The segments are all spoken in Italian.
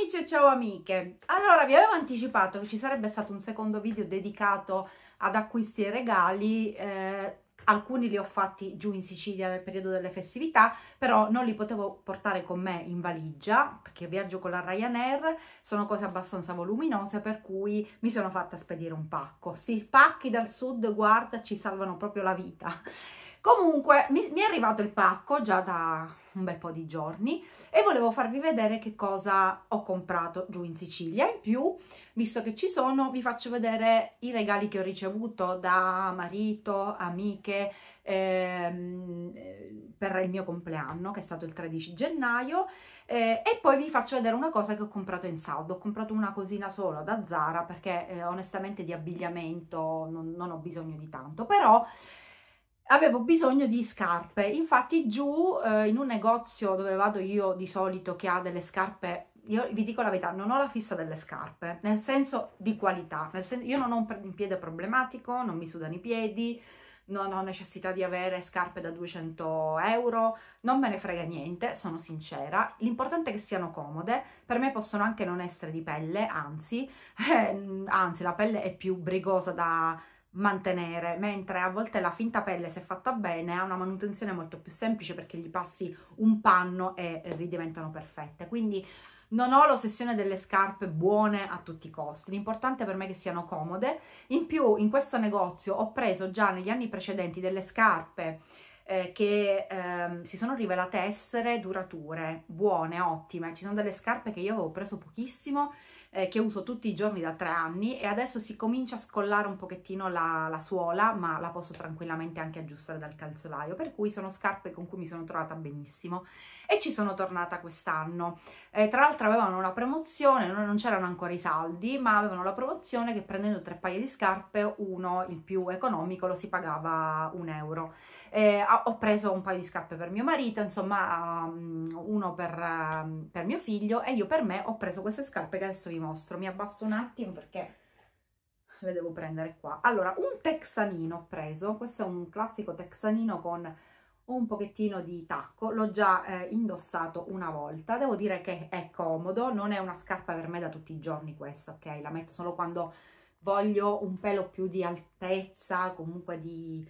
amici e ciao amiche! Allora, vi avevo anticipato che ci sarebbe stato un secondo video dedicato ad acquisti e regali, eh, alcuni li ho fatti giù in Sicilia nel periodo delle festività, però non li potevo portare con me in valigia, perché viaggio con la Ryanair, sono cose abbastanza voluminose, per cui mi sono fatta spedire un pacco. Si pacchi dal sud, guarda, ci salvano proprio la vita. Comunque, mi, mi è arrivato il pacco già da un bel po' di giorni e volevo farvi vedere che cosa ho comprato giù in Sicilia. In più, visto che ci sono, vi faccio vedere i regali che ho ricevuto da marito, amiche, ehm, per il mio compleanno, che è stato il 13 gennaio, eh, e poi vi faccio vedere una cosa che ho comprato in saldo. Ho comprato una cosina sola da Zara, perché eh, onestamente di abbigliamento non, non ho bisogno di tanto, però avevo bisogno di scarpe. Infatti giù eh, in un negozio dove vado io di solito che ha delle scarpe, io vi dico la verità, non ho la fissa delle scarpe, nel senso di qualità. Senso, io non ho un piede problematico, non mi sudano i piedi, non ho necessità di avere scarpe da 200 euro, non me ne frega niente, sono sincera. L'importante è che siano comode, per me possono anche non essere di pelle, anzi, eh, anzi la pelle è più brigosa da mantenere, mentre a volte la finta pelle, se fatta bene, ha una manutenzione molto più semplice perché gli passi un panno e ridiventano perfette. Quindi non ho l'ossessione delle scarpe buone a tutti i costi, l'importante per me è che siano comode. In più, in questo negozio ho preso già negli anni precedenti delle scarpe eh, che ehm, si sono rivelate essere durature, buone, ottime. Ci sono delle scarpe che io avevo preso pochissimo eh, che uso tutti i giorni da tre anni e adesso si comincia a scollare un pochettino la, la suola, ma la posso tranquillamente anche aggiustare dal calzolaio, per cui sono scarpe con cui mi sono trovata benissimo e ci sono tornata quest'anno. Eh, tra l'altro avevano una promozione, non, non c'erano ancora i saldi, ma avevano la promozione che prendendo tre paia di scarpe, uno, il più economico, lo si pagava un euro. Eh, ho preso un paio di scarpe per mio marito, insomma um, uno per, um, per mio figlio e io per me ho preso queste scarpe che adesso io vi mostro, mi abbasso un attimo perché le devo prendere qua. Allora, un texanino ho preso, questo è un classico texanino con un pochettino di tacco, l'ho già eh, indossato una volta, devo dire che è comodo, non è una scarpa per me da tutti i giorni questa, ok? La metto solo quando voglio un pelo più di altezza, comunque di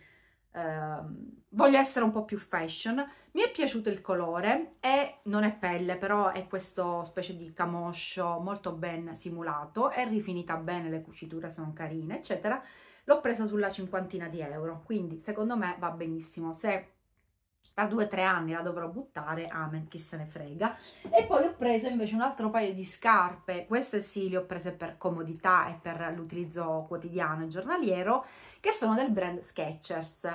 ehm, voglio essere un po' più fashion. Mi è piaciuto il colore e non è pelle, però è questo specie di camoscio molto ben simulato, è rifinita bene, le cuciture sono carine, eccetera. L'ho presa sulla cinquantina di euro, quindi secondo me va benissimo. Se tra due o tre anni la dovrò buttare, amen, chi se ne frega. E poi ho preso invece un altro paio di scarpe, queste sì le ho prese per comodità e per l'utilizzo quotidiano e giornaliero, che sono del brand Skechers.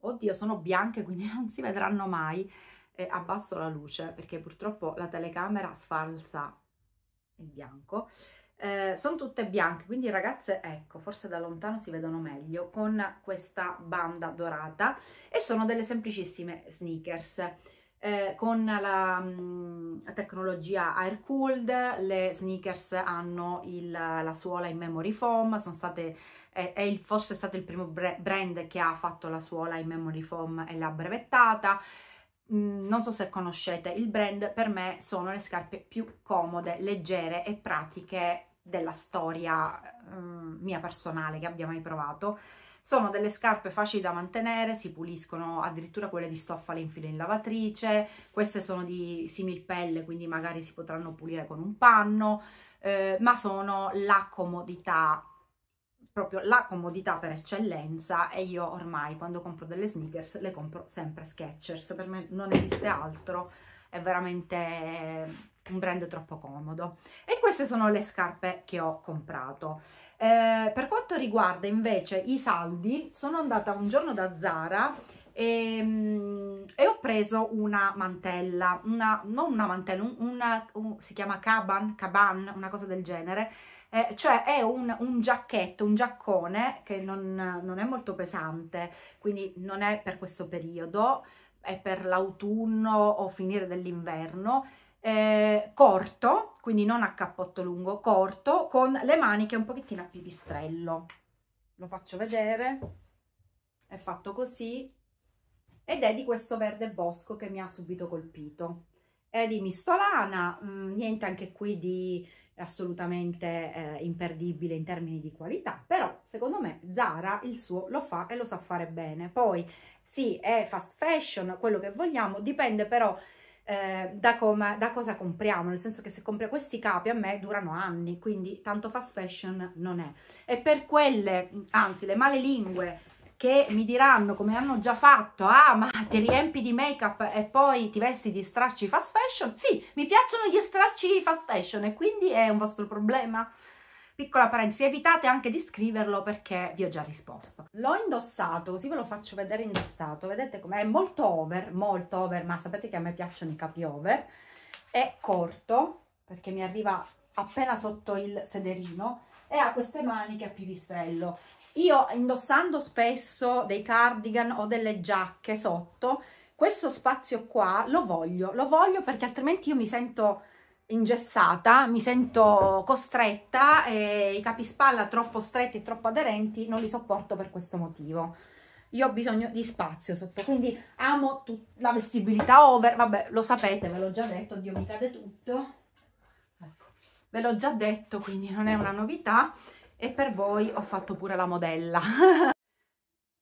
Oddio, sono bianche quindi non si vedranno mai. Eh, abbasso la luce perché purtroppo la telecamera sfalza il bianco eh, sono tutte bianche, quindi ragazze, ecco, forse da lontano si vedono meglio con questa banda dorata e sono delle semplicissime sneakers. Eh, con la mh, mm, tecnologia air cooled le sneakers hanno il, la suola in memory foam sono state eh, è il, forse è stato il primo brand che ha fatto la suola in memory foam e l'ha brevettata Mm, non so se conoscete il brand, per me sono le scarpe più comode, leggere e pratiche della storia um, mia personale che abbia mai provato. Sono delle scarpe facili da mantenere, si puliscono addirittura quelle di stoffa le infilo in lavatrice, queste sono di similpelle quindi magari si potranno pulire con un panno, eh, ma sono la comodità proprio la comodità per eccellenza e io ormai quando compro delle sneakers le compro sempre Skechers, per me non esiste altro, è veramente un brand troppo comodo. E queste sono le scarpe che ho comprato. Eh, per quanto riguarda invece i saldi, sono andata un giorno da Zara e, mm, e, ho preso una mantella, una, non una mantella, una, un, si chiama caban, caban, una cosa del genere, eh, cioè è un, un, giacchetto, un giaccone che non, non è molto pesante, quindi non è per questo periodo, è per l'autunno o finire dell'inverno, eh, corto, quindi non a cappotto lungo, corto, con le maniche un pochettino a pipistrello. Lo faccio vedere, è fatto così, ed è di questo verde bosco che mi ha subito colpito. È di mistolana, mh, mm, niente anche qui di assolutamente eh, imperdibile in termini di qualità, però secondo me Zara il suo lo fa e lo sa fare bene. Poi sì, è fast fashion, quello che vogliamo, dipende però eh, da, come, da, cosa compriamo, nel senso che se compri questi capi a me durano anni, quindi tanto fast fashion non è. E per quelle, anzi le lingue che mi diranno come hanno già fatto, ah ma ti riempi di make up e poi ti vesti di stracci fast fashion? Sì, mi piacciono gli stracci fast fashion e quindi è un vostro problema? Piccola parentesi, evitate anche di scriverlo perché vi ho già risposto. L'ho indossato, così ve lo faccio vedere indossato, vedete com'è? molto over, molto over, ma sapete che a me piacciono i capi over. È corto, perché mi arriva appena sotto il sederino, e ha queste maniche a pipistrello io indossando spesso dei cardigan o delle giacche sotto, questo spazio qua lo voglio, lo voglio perché altrimenti io mi sento ingessata, mi sento costretta e i capi spalla troppo stretti e troppo aderenti non li sopporto per questo motivo. Io ho bisogno di spazio sotto, quindi amo la vestibilità over, vabbè lo sapete, ve l'ho già detto, Dio mi cade tutto, ecco, ve l'ho già detto quindi non è una novità e per voi ho fatto pure la modella.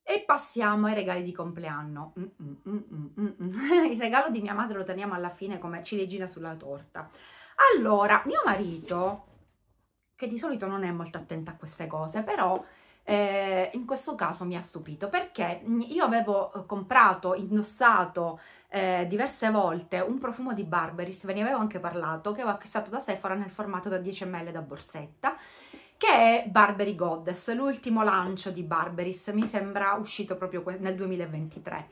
e passiamo ai regali di compleanno. Mm, mm, mm, Il regalo di mia madre lo teniamo alla fine come ciliegina sulla torta. Allora, mio marito, che di solito non è molto attento a queste cose, però eh, in questo caso mi ha stupito perché io avevo comprato, indossato eh, diverse volte un profumo di Barberis, ve ne avevo anche parlato, che avevo acquistato da Sephora nel formato da 10 ml da borsetta che è Barbary Goddess, l'ultimo lancio di Barbaris, mi sembra uscito proprio nel 2023.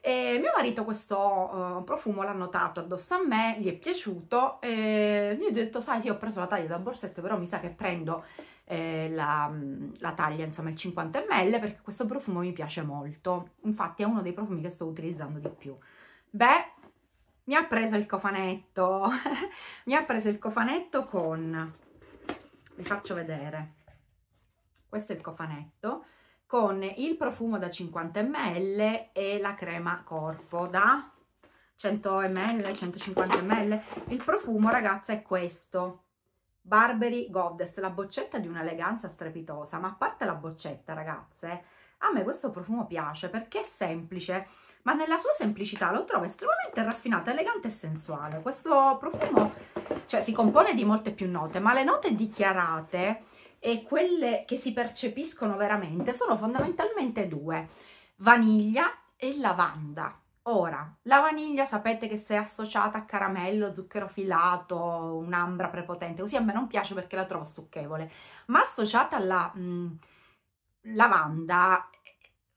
E mio marito questo uh, profumo l'ha notato addosso a me, gli è piaciuto e gli ho detto, sai, sì, ho preso la taglia da borsetto, però mi sa che prendo eh, la, la, taglia, insomma, il 50 ml, perché questo profumo mi piace molto. Infatti è uno dei profumi che sto utilizzando di più. Beh, mi ha preso il cofanetto, mi ha preso il cofanetto con vi faccio vedere questo è il cofanetto con il profumo da 50 ml e la crema corpo da 100 ml 150 ml il profumo ragazza è questo Barberry Goddess, la boccetta di un'eleganza strepitosa, ma a parte la boccetta ragazze, eh, a me questo profumo piace perché è semplice, ma nella sua semplicità lo trovo estremamente raffinato, elegante e sensuale. Questo profumo cioè si compone di molte più note, ma le note dichiarate e quelle che si percepiscono veramente sono fondamentalmente due, vaniglia e lavanda. Ora, la vaniglia sapete che se è associata a caramello, zucchero filato, un'ambra prepotente, così a me non piace perché la trovo stucchevole, ma associata alla mh, mm, lavanda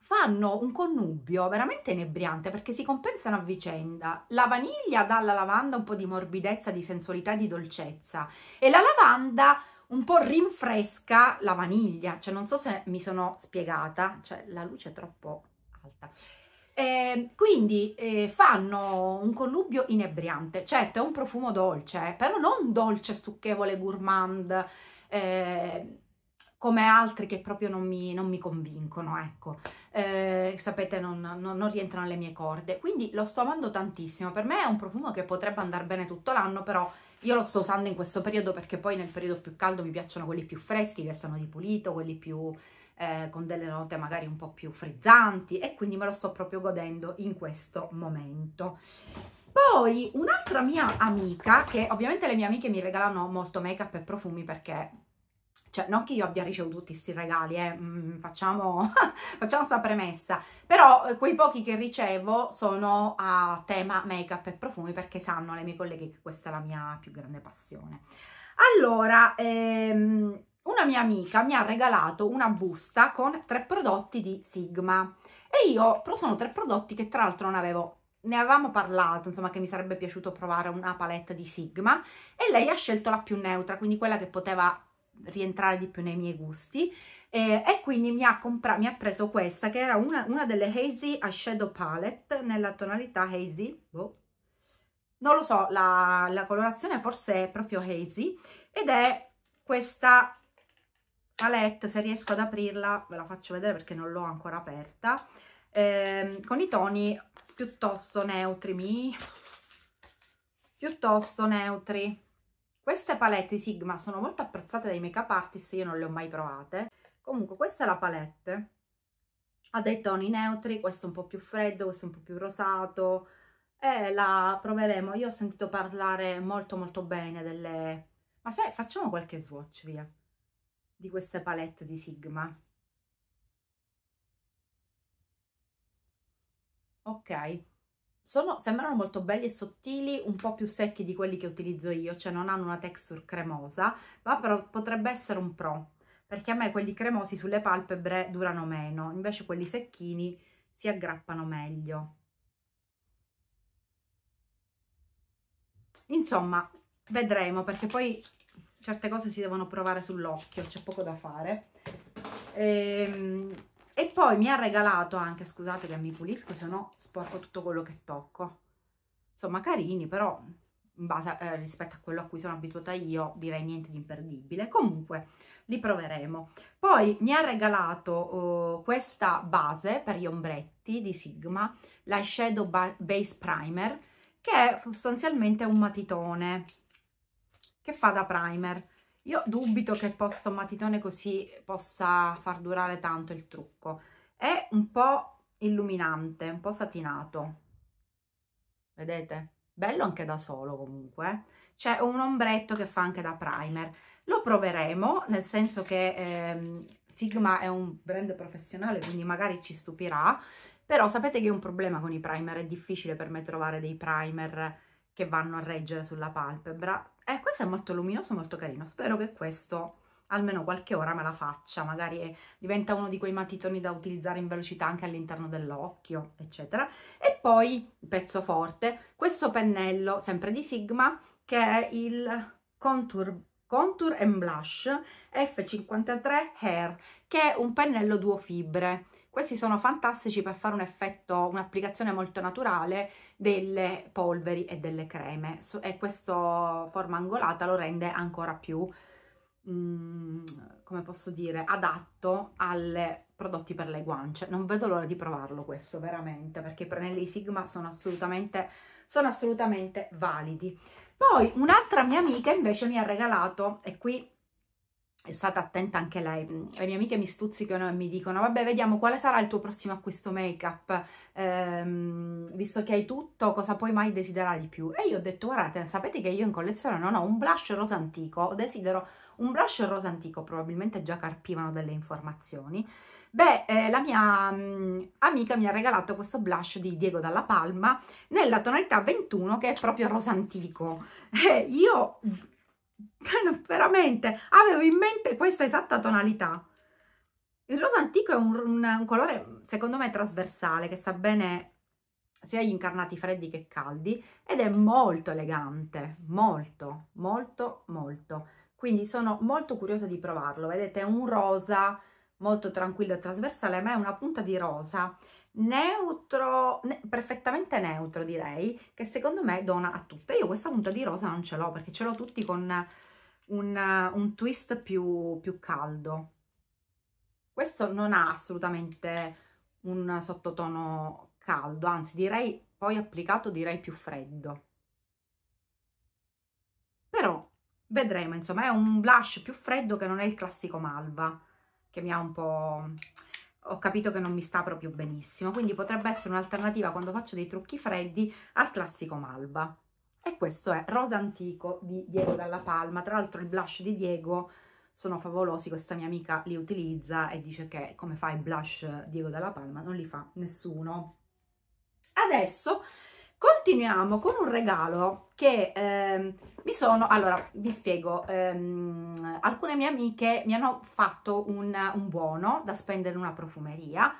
fanno un connubio veramente inebriante perché si compensano a vicenda. La vaniglia dà alla lavanda un po' di morbidezza, di sensualità e di dolcezza e la lavanda un po' rinfresca la vaniglia, cioè non so se mi sono spiegata, cioè la luce è troppo alta. Eh, quindi eh, fanno un connubio inebriante, certo è un profumo dolce, eh, però non dolce, stucchevole, gourmand, eh, come altri che proprio non mi, non mi convincono, ecco. Eh, sapete, non, non, non, rientrano le mie corde. Quindi lo sto amando tantissimo. Per me è un profumo che potrebbe andare bene tutto l'anno, però io lo sto usando in questo periodo perché poi nel periodo più caldo mi piacciono quelli più freschi, che sono di pulito, quelli più... Eh, con delle note magari un po' più frizzanti e quindi me lo sto proprio godendo in questo momento. Poi un'altra mia amica, che ovviamente le mie amiche mi regalano molto make up e profumi perché cioè non che io abbia ricevuto tutti questi regali, eh, mm, facciamo, facciamo sta premessa, però eh, quei pochi che ricevo sono a tema make up e profumi perché sanno le mie colleghe che questa è la mia più grande passione. Allora, ehm, una mia amica mi ha regalato una busta con tre prodotti di Sigma e io, però sono tre prodotti che tra l'altro non avevo ne avevamo parlato, insomma, che mi sarebbe piaciuto provare una palette di Sigma e lei ha scelto la più neutra, quindi quella che poteva rientrare di più nei miei gusti eh, e quindi mi ha, mi ha, preso questa che era una, una delle Hazy Eyeshadow Palette nella tonalità Hazy oh. non lo so, la, la colorazione forse è proprio Hazy ed è questa palette, se riesco ad aprirla ve la faccio vedere perché non l'ho ancora aperta eh, con i toni piuttosto neutri mi piuttosto neutri queste palette Sigma sono molto apprezzate dai make up artist, io non le ho mai provate. Comunque questa è la palette, ha dei toni neutri, questo è un po' più freddo, questo è un po' più rosato e la proveremo. Io ho sentito parlare molto molto bene delle... Ma sai, facciamo qualche swatch via di queste palette di Sigma. Ok, sono, sembrano molto belli e sottili, un po' più secchi di quelli che utilizzo io, cioè non hanno una texture cremosa, ma però potrebbe essere un pro, perché a me quelli cremosi sulle palpebre durano meno, invece quelli secchini si aggrappano meglio. Insomma, vedremo, perché poi certe cose si devono provare sull'occhio, c'è poco da fare. Ehm e poi mi ha regalato anche, scusate che mi pulisco, se no sporco tutto quello che tocco. Insomma, carini, però in base, eh, rispetto a quello a cui sono abituata io, direi niente di imperdibile. Comunque, li proveremo. Poi mi ha regalato eh, questa base per gli ombretti di Sigma, la Shadow ba Base Primer, che è sostanzialmente un matitone che fa da primer. Io dubito che possa un matitone così possa far durare tanto il trucco. È un po' illuminante, un po' satinato. Vedete? Bello anche da solo comunque. Eh. C'è un ombretto che fa anche da primer. Lo proveremo, nel senso che ehm, Sigma è un brand professionale, quindi magari ci stupirà. Però sapete che è un problema con i primer, è difficile per me trovare dei primer che vanno a reggere sulla palpebra eh, questo è molto luminoso, molto carino, spero che questo almeno qualche ora me la faccia, magari eh, diventa uno di quei matitoni da utilizzare in velocità anche all'interno dell'occhio, eccetera. E poi, pezzo forte, questo pennello, sempre di Sigma, che è il Contour, Contour and Blush F53 Hair, che è un pennello duo fibre. Questi sono fantastici per fare un effetto, un'applicazione molto naturale delle polveri e delle creme so, e questa forma angolata lo rende ancora più, mm, come posso dire, adatto ai prodotti per le guance. Non vedo l'ora di provarlo questo veramente perché i pranelli Sigma sono assolutamente, sono assolutamente validi. Poi un'altra mia amica invece mi ha regalato, e qui è stata attenta anche lei. Mm, le mie amiche mi stuzzicano e mi dicono vabbè vediamo quale sarà il tuo prossimo acquisto make up, ehm, visto che hai tutto cosa puoi mai desiderare di più? E io ho detto guardate sapete che io in collezione non ho un blush rosa antico, desidero un blush rosa antico, probabilmente già carpivano delle informazioni. Beh, eh, la mia mh, mm, amica mi ha regalato questo blush di Diego Dalla Palma nella tonalità 21 che è proprio rosa antico. Eh, io cioè, no, veramente, avevo in mente questa esatta tonalità. Il rosa antico è un, un, un colore, secondo me, trasversale, che sta bene sia gli incarnati freddi che caldi ed è molto elegante, molto, molto, molto. Quindi sono molto curiosa di provarlo, vedete è un rosa molto tranquillo e trasversale, ma è una punta di rosa neutro, ne, perfettamente neutro direi, che secondo me dona a tutte. Io questa punta di rosa non ce l'ho perché ce l'ho tutti con un, un twist più, più, caldo. Questo non ha assolutamente un sottotono caldo, anzi direi poi applicato direi più freddo. Però vedremo, insomma è un blush più freddo che non è il classico malva, che mi ha un po' ho capito che non mi sta proprio benissimo, quindi potrebbe essere un'alternativa quando faccio dei trucchi freddi al classico malba. E questo è Rosa Antico di Diego Dalla Palma, tra l'altro il blush di Diego sono favolosi, questa mia amica li utilizza e dice che come fa i blush Diego Dalla Palma non li fa nessuno. Adesso Continuiamo con un regalo che ehm, mi sono, allora vi spiego, ehm, alcune mie amiche mi hanno fatto un, un buono da spendere in una profumeria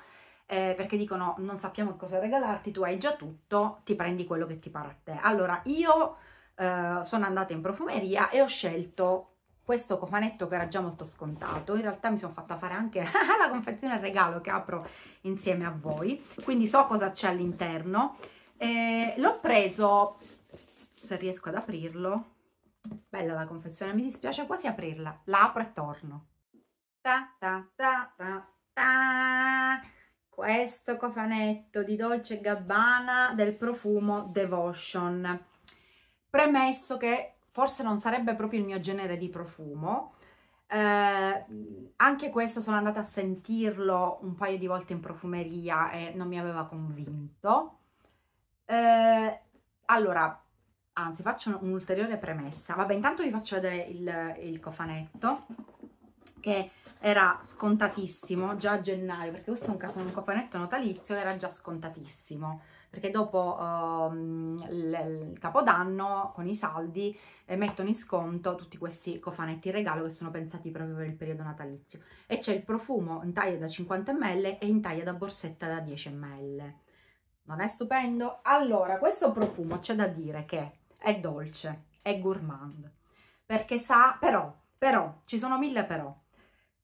eh, perché dicono non sappiamo cosa regalarti, tu hai già tutto, ti prendi quello che ti pare a te. Allora io eh, sono andata in profumeria e ho scelto questo cofanetto che era già molto scontato, in realtà mi sono fatta fare anche la confezione regalo che apro insieme a voi, quindi so cosa c'è all'interno eh, l'ho preso se riesco ad aprirlo bella la confezione mi dispiace quasi aprirla la apro e torno ta, ta, ta, ta, ta. questo cofanetto di Dolce Gabbana del profumo Devotion premesso che forse non sarebbe proprio il mio genere di profumo eh, anche questo sono andata a sentirlo un paio di volte in profumeria e non mi aveva convinto eh, allora, anzi faccio un'ulteriore premessa. Vabbè, intanto vi faccio vedere il, il cofanetto che era scontatissimo già a gennaio, perché questo è un, un cofanetto natalizio, era già scontatissimo, perché dopo um, il, capodanno con i saldi eh, mettono in sconto tutti questi cofanetti regalo che sono pensati proprio per il periodo natalizio. E c'è il profumo in taglia da 50 ml e in taglia da borsetta da 10 ml non è stupendo? Allora, questo profumo c'è da dire che è dolce, è gourmand, perché sa, però, però, ci sono mille però,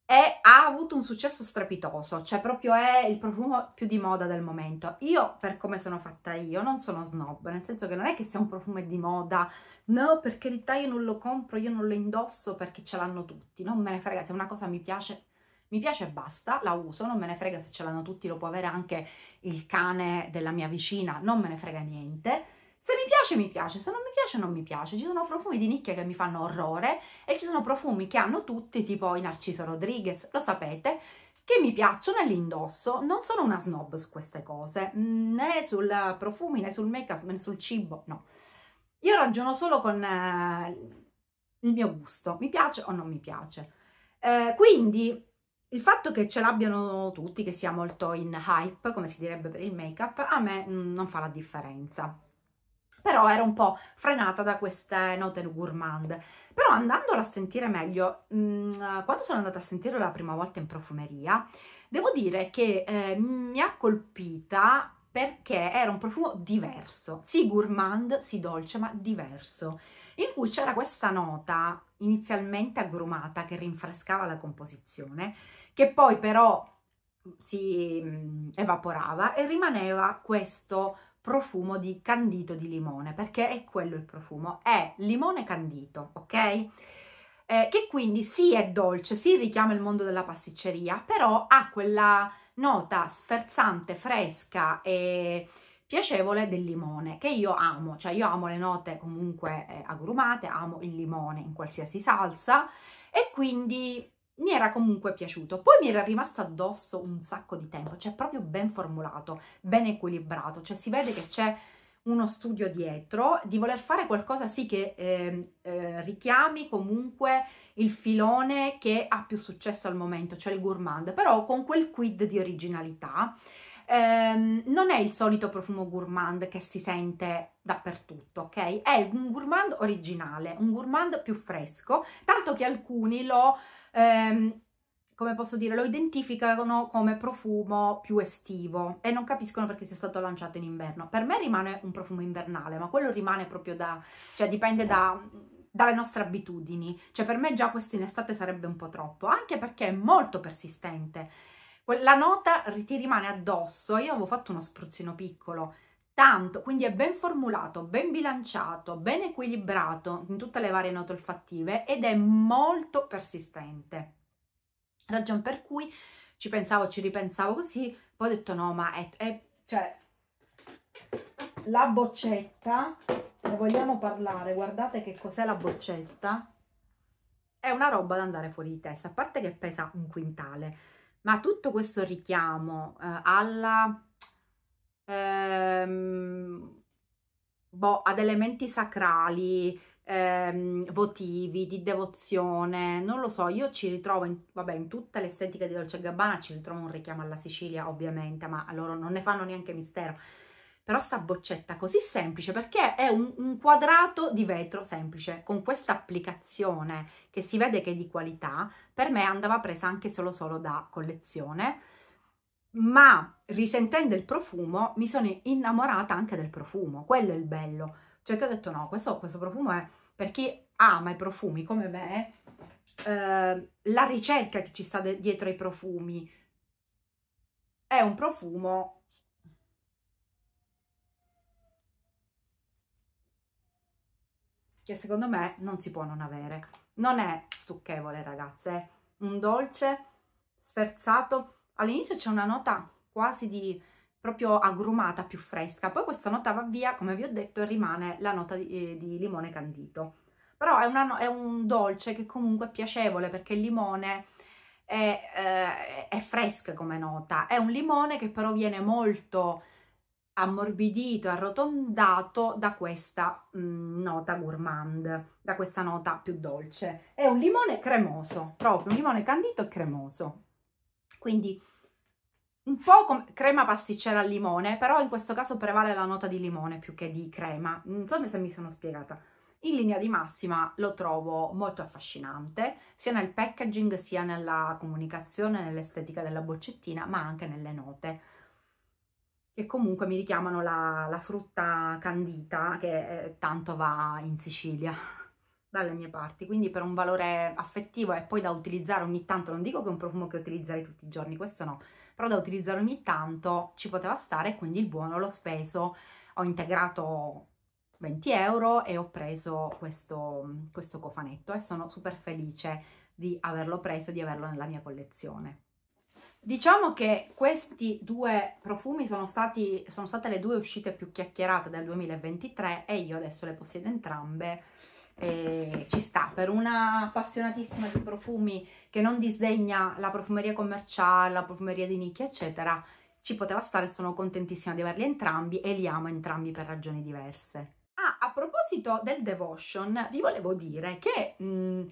e ha avuto un successo strepitoso, cioè proprio è il profumo più di moda del momento. Io, per come sono fatta io, non sono snob, nel senso che non è che sia un profumo di moda, no, per carità io non lo compro, io non lo indosso perché ce l'hanno tutti, non me ne frega, se una cosa mi piace mi piace e basta, la uso, non me ne frega se ce l'hanno tutti, lo può avere anche il cane della mia vicina, non me ne frega niente. Se mi piace, mi piace, se non mi piace, non mi piace. Ci sono profumi di nicchia che mi fanno orrore e ci sono profumi che hanno tutti, tipo i Narciso Rodriguez, lo sapete, che mi piacciono e li indosso. Non sono una snob su queste cose, mm, né sul profumi, né sul make-up, né sul cibo, no. Io ragiono solo con eh, il mio gusto, mi piace o non mi piace. Eh, quindi il fatto che ce l'abbiano tutti, che sia molto in hype, come si direbbe per il make-up, a me mm, non fa la differenza. Però ero un po' frenata da queste note gourmand. Però andandola a sentire meglio, mh, mm, quando sono andata a sentirlo la prima volta in profumeria, devo dire che eh, mi ha colpita perché era un profumo diverso, sì gourmand, sì dolce, ma diverso, in cui c'era questa nota inizialmente agrumata che rinfrescava la composizione che poi però si mm, evaporava e rimaneva questo profumo di candito di limone, perché è quello il profumo, è limone candito, ok? Eh, che quindi sì è dolce, si sì, richiama il mondo della pasticceria, però ha quella nota sferzante, fresca e piacevole del limone, che io amo, cioè io amo le note comunque eh, agrumate, amo il limone in qualsiasi salsa e quindi mi era comunque piaciuto. Poi mi era rimasto addosso un sacco di tempo, cioè proprio ben formulato, ben equilibrato, cioè si vede che c'è uno studio dietro, di voler fare qualcosa sì che eh, eh, richiami comunque il filone che ha più successo al momento, cioè il gourmand, però con quel quid di originalità. Ehm, non è il solito profumo gourmand che si sente dappertutto, ok? È un gourmand originale, un gourmand più fresco, tanto che alcuni lo ehm, come posso dire, lo identificano come profumo più estivo e non capiscono perché sia stato lanciato in inverno. Per me rimane un profumo invernale, ma quello rimane proprio da, cioè dipende da, dalle nostre abitudini. Cioè per me già questo in estate sarebbe un po' troppo, anche perché è molto persistente. La nota ti rimane addosso, io avevo fatto uno spruzzino piccolo, tanto, quindi è ben formulato, ben bilanciato, ben equilibrato in tutte le varie note olfattive ed è molto persistente. Ragion per cui ci pensavo, ci ripensavo così, poi ho detto no, ma è, è cioè la boccetta, ne vogliamo parlare, guardate che cos'è la boccetta, è una roba da andare fuori di testa, a parte che pesa un quintale, ma tutto questo richiamo eh, alla ehm, boh, ad elementi sacrali, ehm, votivi, di devozione, non lo so, io ci ritrovo, in, vabbè, in tutta l'estetica di Dolce Gabbana ci ritrovo un richiamo alla Sicilia, ovviamente, ma loro non ne fanno neanche mistero. Però sta boccetta così semplice perché è un, un quadrato di vetro semplice con questa applicazione che si vede che è di qualità, per me andava presa anche solo solo da collezione ma risentendo il profumo mi sono innamorata anche del profumo, quello è il bello. Cioè che ho detto no, questo, questo profumo è per chi ama i profumi come me, eh, la ricerca che ci sta dietro ai profumi è un profumo che secondo me non si può non avere. Non è stucchevole ragazze, è un dolce sferzato all'inizio c'è una nota quasi di proprio agrumata, più fresca, poi questa nota va via, come vi ho detto, e rimane la nota di, eh, di limone candito. Però è, una, è, un dolce che comunque è piacevole perché il limone è, eh, è fresco come nota, è un limone che però viene molto ammorbidito, arrotondato da questa mh, mm, nota gourmand, da questa nota più dolce. È un limone cremoso, proprio un limone candito e cremoso. Quindi un po' come crema pasticcera al limone, però in questo caso prevale la nota di limone più che di crema. non so se mi sono spiegata. In linea di massima lo trovo molto affascinante, sia nel packaging, sia nella comunicazione, nell'estetica della boccettina, ma anche nelle note che comunque mi richiamano la, la frutta candita che eh, tanto va in Sicilia dalle mie parti, quindi per un valore affettivo e poi da utilizzare ogni tanto, non dico che è un profumo che utilizzerei tutti i giorni, questo no, però da utilizzare ogni tanto ci poteva stare e quindi il buono l'ho speso, ho integrato 20 euro e ho preso questo, questo cofanetto e sono super felice di averlo preso e di averlo nella mia collezione. Diciamo che questi due profumi sono, stati, sono state le due uscite più chiacchierate del 2023 e io adesso le possiedo entrambe eh, ci sta, per una appassionatissima di profumi che non disdegna la profumeria commerciale, la profumeria di nicchia, eccetera, ci poteva stare, sono contentissima di averli entrambi e li amo entrambi per ragioni diverse. Ah, a proposito del Devotion, vi volevo dire che mh, mm,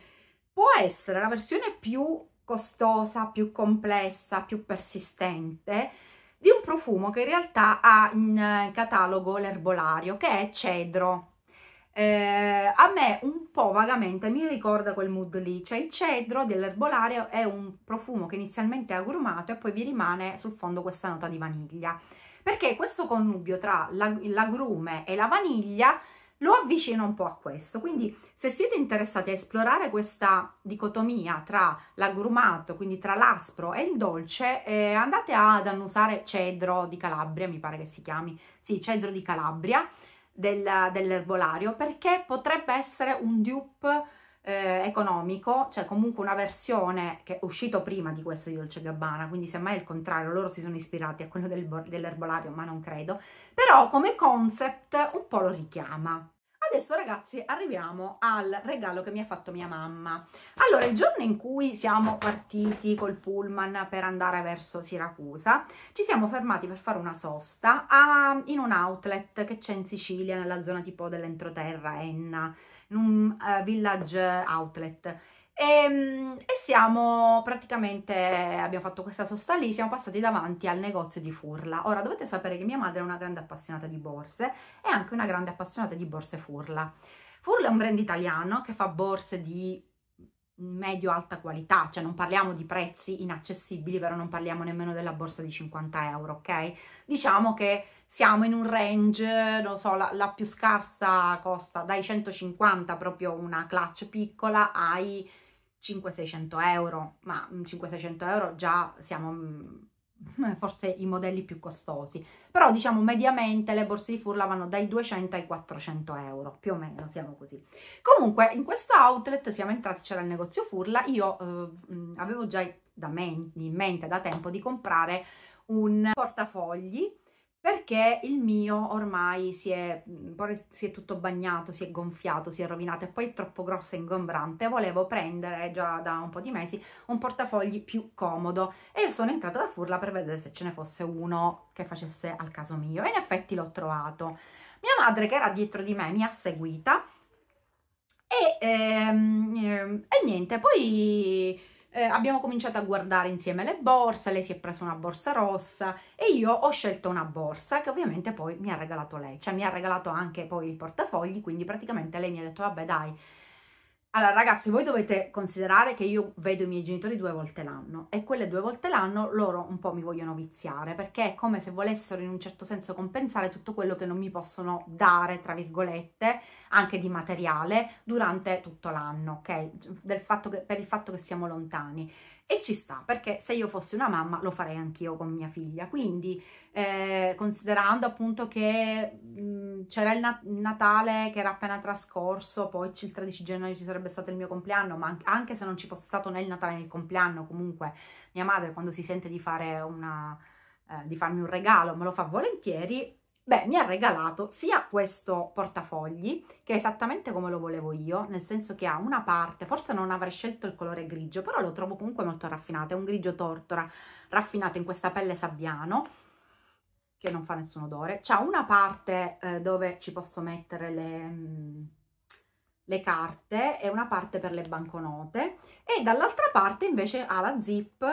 può essere la versione più costosa, più complessa, più persistente di un profumo che in realtà ha in catalogo l'erbolario, che è Cedro eh, a me un po' vagamente mi ricorda quel mood lì, cioè il cedro dell'erbolario è un profumo che inizialmente è agrumato e poi vi rimane sul fondo questa nota di vaniglia, perché questo connubio tra l'agrume e la vaniglia lo avvicina un po' a questo, quindi se siete interessati a esplorare questa dicotomia tra l'agrumato, quindi tra l'aspro e il dolce, eh, andate ad annusare cedro di Calabria, mi pare che si chiami, sì, cedro di Calabria, del, dell'erbolario perché potrebbe essere un dupe eh, economico, cioè comunque una versione che è uscita prima di questo di Dolce Gabbana, quindi semmai è il contrario, loro si sono ispirati a quello del, dell'erbolario, ma non credo, però come concept un po' lo richiama. Adesso ragazzi arriviamo al regalo che mi ha fatto mia mamma. Allora il giorno in cui siamo partiti col pullman per andare verso Siracusa ci siamo fermati per fare una sosta a, in un outlet che c'è in Sicilia nella zona tipo dell'entroterra, Enna, in un uh, village outlet e, ehm, e siamo praticamente, abbiamo fatto questa sosta lì, siamo passati davanti al negozio di Furla. Ora dovete sapere che mia madre è una grande appassionata di borse e anche una grande appassionata di borse Furla. Furla è un brand italiano che fa borse di medio-alta qualità, cioè non parliamo di prezzi inaccessibili, però non parliamo nemmeno della borsa di 50 euro, ok? Diciamo che siamo in un range, non so, la, la più scarsa costa dai 150 proprio una clutch piccola ai 500-600 euro, ma 500-600 mm, euro già siamo mm, forse i modelli più costosi, però diciamo mediamente le borse di furla vanno dai 200 ai 400 euro, più o meno siamo così. Comunque in questo outlet siamo entrati, c'era il negozio furla, io eh, mm, avevo già da men in mente da tempo di comprare un portafogli perché il mio ormai si è, mm, si è, tutto bagnato, si è gonfiato, si è rovinato e poi è troppo grosso e ingombrante. Volevo prendere già da un po' di mesi un portafogli più comodo e io sono entrata da Furla per vedere se ce ne fosse uno che facesse al caso mio e in effetti l'ho trovato. Mia madre che era dietro di me mi ha seguita e, ehm, ehm e niente, poi eh, abbiamo cominciato a guardare insieme le borse, lei si è presa una borsa rossa e io ho scelto una borsa che ovviamente poi mi ha regalato lei, cioè mi ha regalato anche poi il portafogli, quindi praticamente lei mi ha detto vabbè dai, allora ragazzi, voi dovete considerare che io vedo i miei genitori due volte l'anno e quelle due volte l'anno loro un po' mi vogliono viziare perché è come se volessero in un certo senso compensare tutto quello che non mi possono dare, tra virgolette, anche di materiale durante tutto l'anno, ok? Del fatto che, per il fatto che siamo lontani. E ci sta, perché se io fossi una mamma lo farei anch'io con mia figlia. Quindi, eh, considerando appunto che mm, c'era il Natale che era appena trascorso, poi il 13 gennaio ci sarebbe stato il mio compleanno, ma anche se non ci fosse stato né il Natale né il compleanno, comunque mia madre quando si sente di fare una... Eh, di farmi un regalo, me lo fa volentieri, Beh, mi ha regalato sia questo portafogli, che è esattamente come lo volevo io, nel senso che ha una parte, forse non avrei scelto il colore grigio, però lo trovo comunque molto raffinato, è un grigio tortora raffinato in questa pelle sabbiano, che non fa nessun odore. C'ha una parte eh, dove ci posso mettere le... Mh, mm, le carte e una parte per le banconote e dall'altra parte invece ha la zip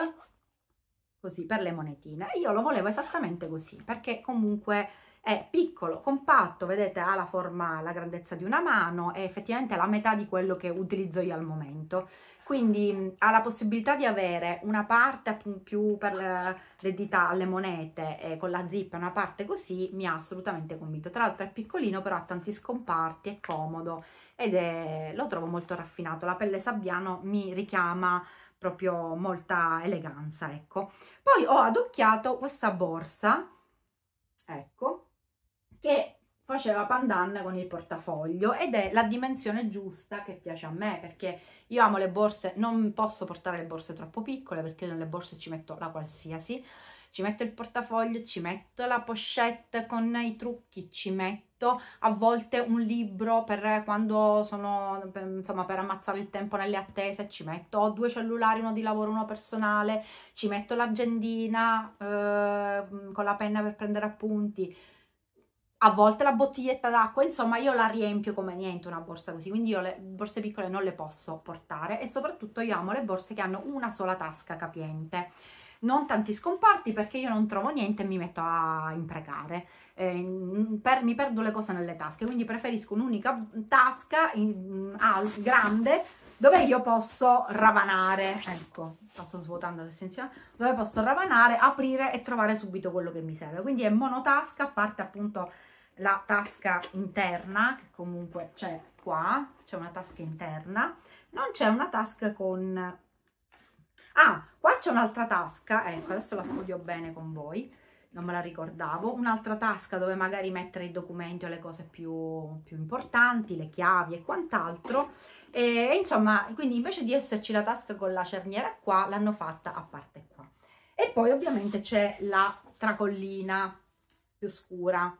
così per le monetine io lo volevo esattamente così perché comunque è piccolo, compatto, vedete ha la forma, la grandezza di una mano è effettivamente la metà di quello che utilizzo io al momento. Quindi ha la possibilità di avere una parte più per le, dita le monete eh, con la zip una parte così, mi ha assolutamente convinto. Tra l'altro è piccolino però ha tanti scomparti, è comodo ed è, lo trovo molto raffinato. La pelle sabbiano mi richiama proprio molta eleganza, ecco. Poi ho adocchiato questa borsa, ecco, che faceva pandan con il portafoglio ed è la dimensione giusta che piace a me perché io amo le borse, non posso portare le borse troppo piccole perché nelle borse ci metto la qualsiasi, ci metto il portafoglio, ci metto la pochette con i trucchi, ci metto a volte un libro per quando sono, per, insomma, per ammazzare il tempo nelle attese, ci metto ho due cellulari, uno di lavoro, uno personale, ci metto l'agendina eh, con la penna per prendere appunti, a volte la bottiglietta d'acqua, insomma io la riempio come niente una borsa così, quindi io le borse piccole non le posso portare e soprattutto io amo le borse che hanno una sola tasca capiente, non tanti scomparti perché io non trovo niente e mi metto a imprecare, eh, per, mi perdo le cose nelle tasche, quindi preferisco un'unica tasca in, ah, grande dove io posso ravanare, ecco, sto svuotando l'essenziale, dove posso ravanare, aprire e trovare subito quello che mi serve, quindi è monotasca, a parte appunto la tasca interna, che comunque c'è qua, c'è una tasca interna, non c'è una tasca con... Ah, qua c'è un'altra tasca, ecco, adesso la studio bene con voi, non me la ricordavo, un'altra tasca dove magari mettere i documenti o le cose più, più importanti, le chiavi e quant'altro, e insomma, quindi invece di esserci la tasca con la cerniera qua, l'hanno fatta a parte qua. E poi ovviamente c'è la tracollina più scura,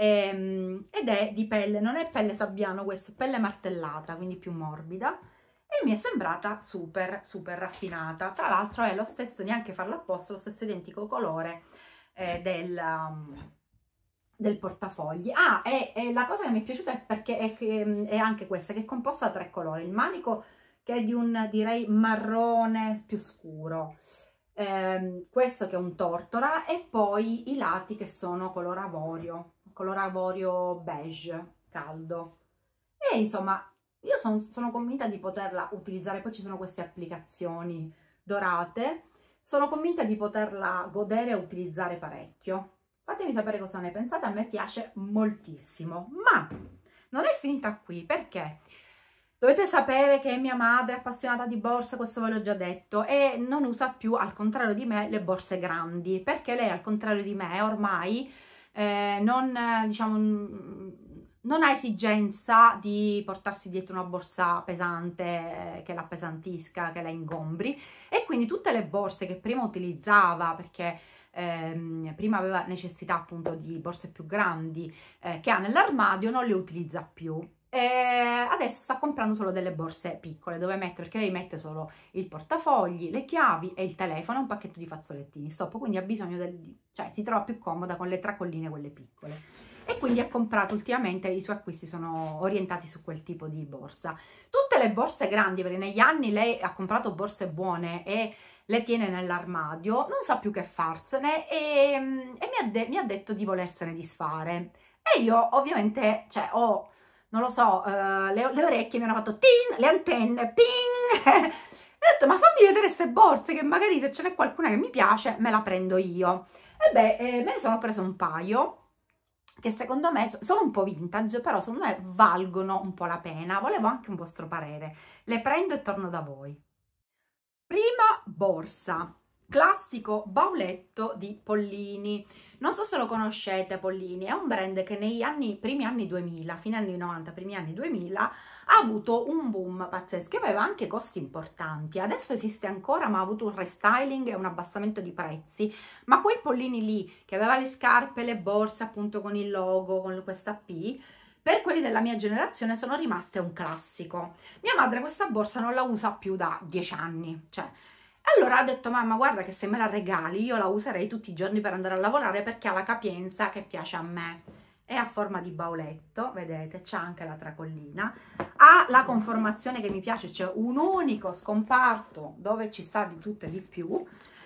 ehm, ed è di pelle, non è pelle sabbiano questo, è pelle martellata, quindi più morbida e mi è sembrata super super raffinata tra l'altro è lo stesso neanche farlo apposta lo stesso identico colore eh, del, um, del portafogli ah e, la cosa che mi è piaciuta è perché è, che, mm, è anche questa che è composta da tre colori il manico che è di un direi marrone più scuro ehm, questo che è un tortora e poi i lati che sono color avorio color avorio beige caldo e insomma io son, sono convinta di poterla utilizzare poi ci sono queste applicazioni dorate sono convinta di poterla godere e utilizzare parecchio fatemi sapere cosa ne pensate a me piace moltissimo ma non è finita qui perché Dovete sapere che mia madre è appassionata di borse, questo ve l'ho già detto, e non usa più, al contrario di me, le borse grandi, perché lei, al contrario di me, ormai eh, non, diciamo, non ha esigenza di portarsi dietro una borsa pesante eh, che la appesantisca, che la ingombri e quindi tutte le borse che prima utilizzava perché ehm, prima aveva necessità appunto di borse più grandi eh, che ha nell'armadio non le utilizza più e adesso sta comprando solo delle borse piccole dove mette, perché lei mette solo il portafogli, le chiavi e il telefono, un pacchetto di fazzolettini, stop, quindi ha bisogno del... cioè si trova più comoda con le tracolline quelle piccole. E quindi ha comprato ultimamente, i suoi acquisti sono orientati su quel tipo di borsa. Tutte le borse grandi, perché negli anni lei ha comprato borse buone e le tiene nell'armadio, non sa più che farsene e, e mi, ha mi ha detto di volersene disfare. E io ovviamente, cioè, ho non lo so, uh, le, le, orecchie mi hanno fatto tin, le antenne, ping! ho detto, ma fammi vedere queste borse che magari se ce n'è qualcuna che mi piace me la prendo io. E beh, eh, me ne sono presa un paio che secondo me sono un po' vintage, però secondo me valgono un po' la pena. Volevo anche un vostro parere. Le prendo e torno da voi. Prima borsa classico bauletto di Pollini. Non so se lo conoscete Pollini, è un brand che negli anni, primi anni 2000, fine anni 90, primi anni 2000, ha avuto un boom pazzesco e aveva anche costi importanti. Adesso esiste ancora ma ha avuto un restyling e un abbassamento di prezzi, ma quel Pollini lì che aveva le scarpe, le borse appunto con il logo, con questa P, per quelli della mia generazione sono rimaste un classico. Mia madre questa borsa non la usa più da 10 anni, cioè allora ho detto mamma guarda che se me la regali io la userei tutti i giorni per andare a lavorare perché ha la capienza che piace a me. È a forma di bauletto, vedete, c'è anche la tracollina, ha la conformazione che mi piace, c'è cioè un unico scomparto dove ci sta di tutto e di più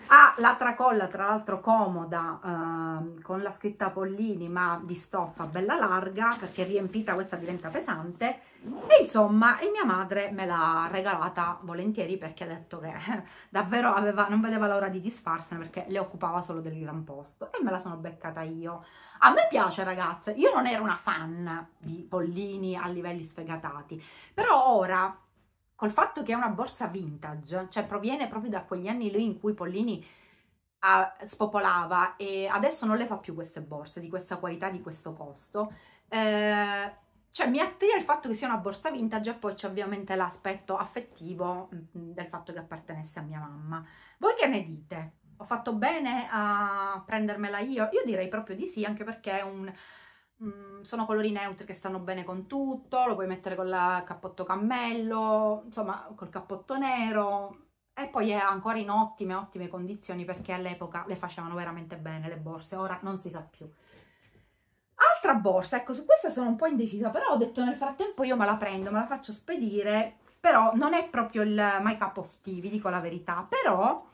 ha ah, la tracolla tra l'altro comoda eh, con la scritta Pollini ma di stoffa bella larga perché riempita questa diventa pesante e insomma e mia madre me l'ha regalata volentieri perché ha detto che eh, davvero aveva, non vedeva l'ora di disfarsene perché le occupava solo del gran posto e me la sono beccata io a me piace ragazze, io non ero una fan di Pollini a livelli sfegatati però ora col fatto che è una borsa vintage, cioè proviene proprio da quegli anni lì in cui Pollini a, ah, spopolava e adesso non le fa più queste borse di questa qualità, di questo costo. Eh, cioè mi attira il fatto che sia una borsa vintage e poi c'è ovviamente l'aspetto affettivo mm, mm, del fatto che appartenesse a mia mamma. Voi che ne dite? Ho fatto bene a prendermela io? Io direi proprio di sì, anche perché è un Mm, sono colori neutri che stanno bene con tutto, lo puoi mettere con il cappotto cammello, insomma col cappotto nero e poi è ancora in ottime, ottime condizioni perché all'epoca le facevano veramente bene le borse, ora non si sa più. Altra borsa, ecco su questa sono un po' indecisa, però ho detto nel frattempo io me la prendo, me la faccio spedire, però non è proprio il my cup of tea, vi dico la verità, però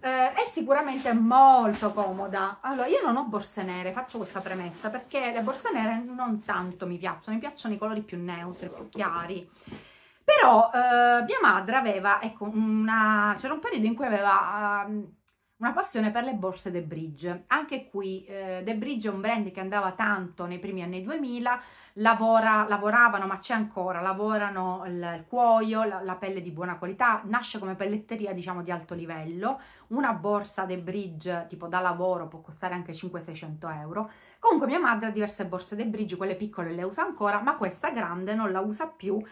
eh, è sicuramente molto comoda. Allora, io non ho borse nere, faccio questa premessa, perché le borse nere non tanto mi piacciono, mi piacciono i colori più neutri, più chiari. Però eh, mia madre aveva, ecco, una... c'era un periodo in cui aveva... Uh, una passione per le borse The Bridge. Anche qui eh, The Bridge è un brand che andava tanto nei primi anni 2000, lavora, lavoravano, ma c'è ancora, lavorano il, il cuoio, la, la, pelle di buona qualità, nasce come pelletteria diciamo di alto livello, una borsa The Bridge tipo da lavoro può costare anche 500-600 euro, comunque mia madre ha diverse borse The Bridge, quelle piccole le usa ancora, ma questa grande non la usa più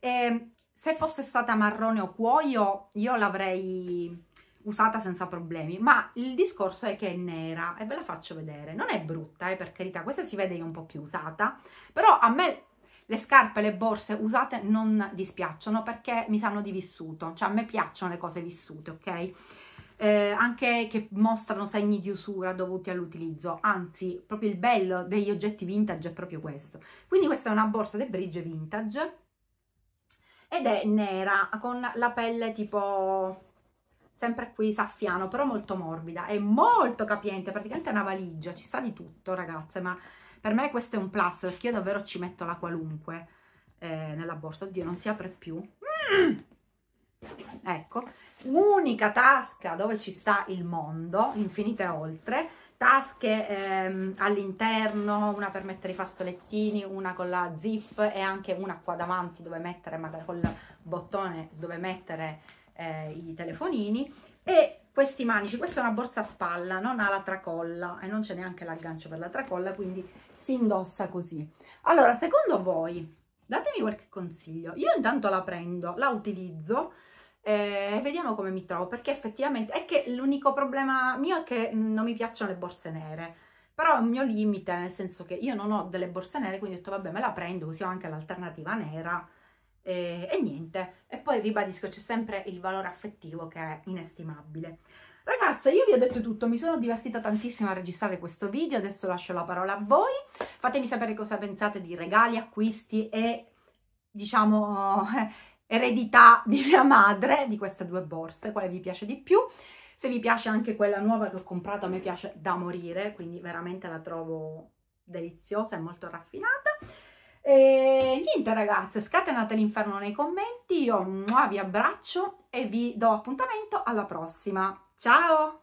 e ehm, se fosse stata marrone o cuoio io l'avrei usata senza problemi, ma il discorso è che è nera e ve la faccio vedere. Non è brutta, eh, per carità, questa si vede che è un po' più usata, però a me le scarpe, le borse usate non dispiacciono perché mi sanno di vissuto, cioè a me piacciono le cose vissute, ok? Eh, anche che mostrano segni di usura dovuti all'utilizzo, anzi proprio il bello degli oggetti vintage è proprio questo. Quindi questa è una borsa del bridge vintage ed è nera con la pelle tipo sempre qui saffiano, però molto morbida, è molto capiente, praticamente è una valigia, ci sta di tutto ragazze, ma per me questo è un plus, perché io davvero ci metto la qualunque eh, nella borsa, oddio non si apre più, mm! ecco, unica tasca dove ci sta il mondo, infinite oltre, tasche ehm, all'interno, una per mettere i fazzolettini, una con la zip e anche una qua davanti dove mettere, magari col bottone dove mettere eh, i telefonini e questi manici, questa è una borsa a spalla, non ha la tracolla e non c'è neanche l'aggancio per la tracolla, quindi si indossa così. Allora, secondo voi, datemi qualche consiglio. Io intanto la prendo, la utilizzo eh, e eh, vediamo come mi trovo, perché effettivamente è che l'unico problema mio è che non mi piacciono le borse nere, però è un mio limite, nel senso che io non ho delle borse nere, quindi ho detto vabbè me la prendo, così ho anche l'alternativa nera, e, e niente. E poi ribadisco, c'è sempre il valore affettivo che è inestimabile. Ragazze, io vi ho detto tutto, mi sono divertita tantissimo a registrare questo video, adesso lascio la parola a voi. Fatemi sapere cosa pensate di regali, acquisti e, diciamo, eredità di mia madre, di queste due borse, quale vi piace di più. Se vi piace anche quella nuova che ho comprato, a me piace da morire, quindi veramente la trovo deliziosa e molto raffinata. E niente ragazze, scatenate l'inferno nei commenti, io vi abbraccio e vi do appuntamento alla prossima. Ciao!